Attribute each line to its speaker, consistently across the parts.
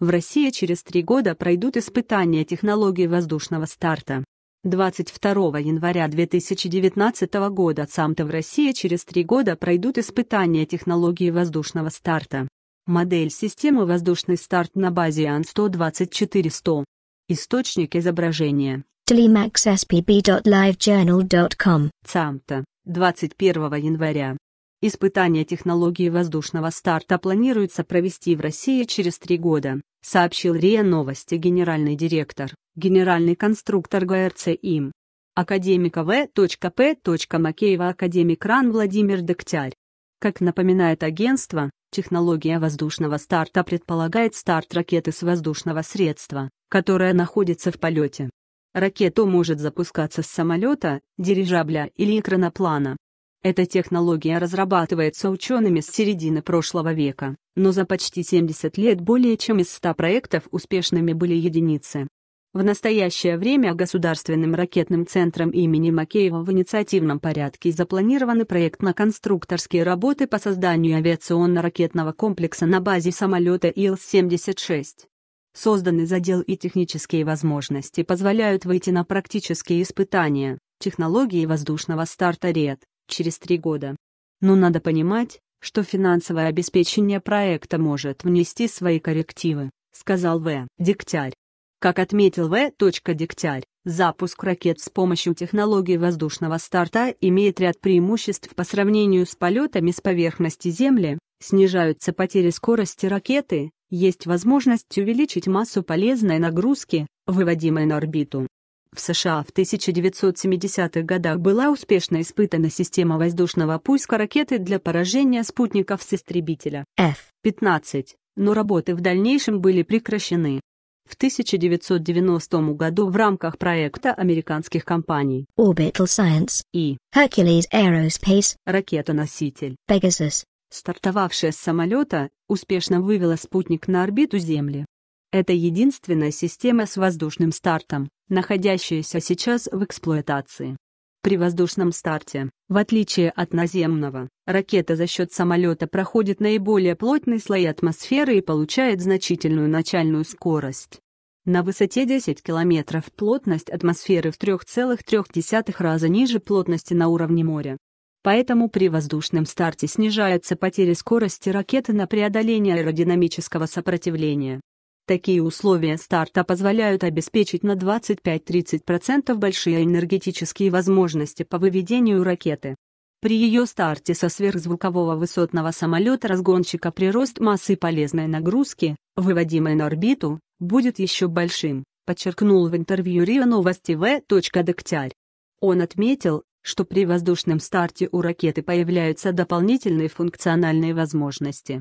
Speaker 1: В России через три года пройдут испытания технологии воздушного старта. 22 января 2019 года ЦАМТа в России через три года пройдут испытания технологии воздушного старта. Модель системы «Воздушный старт» на базе АН-124-100. Источник изображения. Telemaxspb.livejournal.com ЦАМТа. 21 января. Испытания технологии воздушного старта планируется провести в России через три года сообщил РИА Новости генеральный директор, генеральный конструктор ГРЦ ИМ. Академика П. Макеева академик РАН Владимир Дегтярь. Как напоминает агентство, технология воздушного старта предполагает старт ракеты с воздушного средства, которое находится в полете. Ракета может запускаться с самолета, дирижабля или экраноплана. Эта технология разрабатывается учеными с середины прошлого века, но за почти 70 лет более чем из 100 проектов успешными были единицы. В настоящее время Государственным ракетным центром имени Макеева в инициативном порядке запланированы на конструкторские работы по созданию авиационно-ракетного комплекса на базе самолета Ил-76. Созданный задел и технические возможности позволяют выйти на практические испытания, технологии воздушного старта РЕД, через три года. Но надо понимать, что финансовое обеспечение проекта может внести свои коррективы, сказал В. Дегтярь. Как отметил В. Дегтярь, запуск ракет с помощью технологии воздушного старта имеет ряд преимуществ по сравнению с полетами с поверхности Земли, снижаются потери скорости ракеты, есть возможность увеличить массу полезной нагрузки, выводимой на орбиту. В США в 1970-х годах была успешно испытана система воздушного пуска ракеты для поражения спутников с истребителя F-15, но работы в дальнейшем были прекращены. В 1990 году в рамках проекта американских компаний Orbital Science и Hercules Aerospace ракета-носитель Pegasus, стартовавшая с самолета, успешно вывела спутник на орбиту Земли. Это единственная система с воздушным стартом, находящаяся сейчас в эксплуатации. При воздушном старте, в отличие от наземного, ракета за счет самолета проходит наиболее плотный слой атмосферы и получает значительную начальную скорость. На высоте 10 км плотность атмосферы в 3,3 раза ниже плотности на уровне моря. Поэтому при воздушном старте снижаются потери скорости ракеты на преодоление аэродинамического сопротивления. Такие условия старта позволяют обеспечить на 25-30% большие энергетические возможности по выведению ракеты. При ее старте со сверхзвукового высотного самолета разгонщика прирост массы полезной нагрузки, выводимой на орбиту, будет еще большим, подчеркнул в интервью РИА Новости В. Дегтярь. Он отметил, что при воздушном старте у ракеты появляются дополнительные функциональные возможности.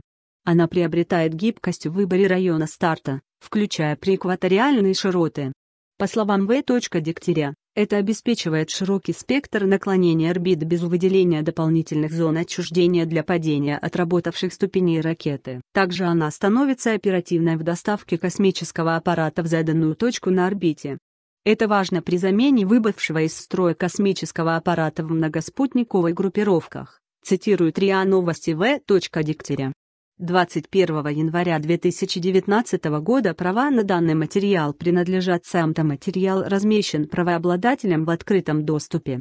Speaker 1: Она приобретает гибкость в выборе района старта, включая приэкваториальные широты. По словам В. Дегтяря, это обеспечивает широкий спектр наклонения орбит без выделения дополнительных зон отчуждения для падения отработавших ступеней ракеты. Также она становится оперативной в доставке космического аппарата в заданную точку на орбите. Это важно при замене выбывшего из строя космического аппарата в многоспутниковой группировках, цитирует РИА Новости В. Дегтяря. 21 января 2019 года права на данный материал принадлежат Самта. Материал размещен правообладателем в открытом доступе.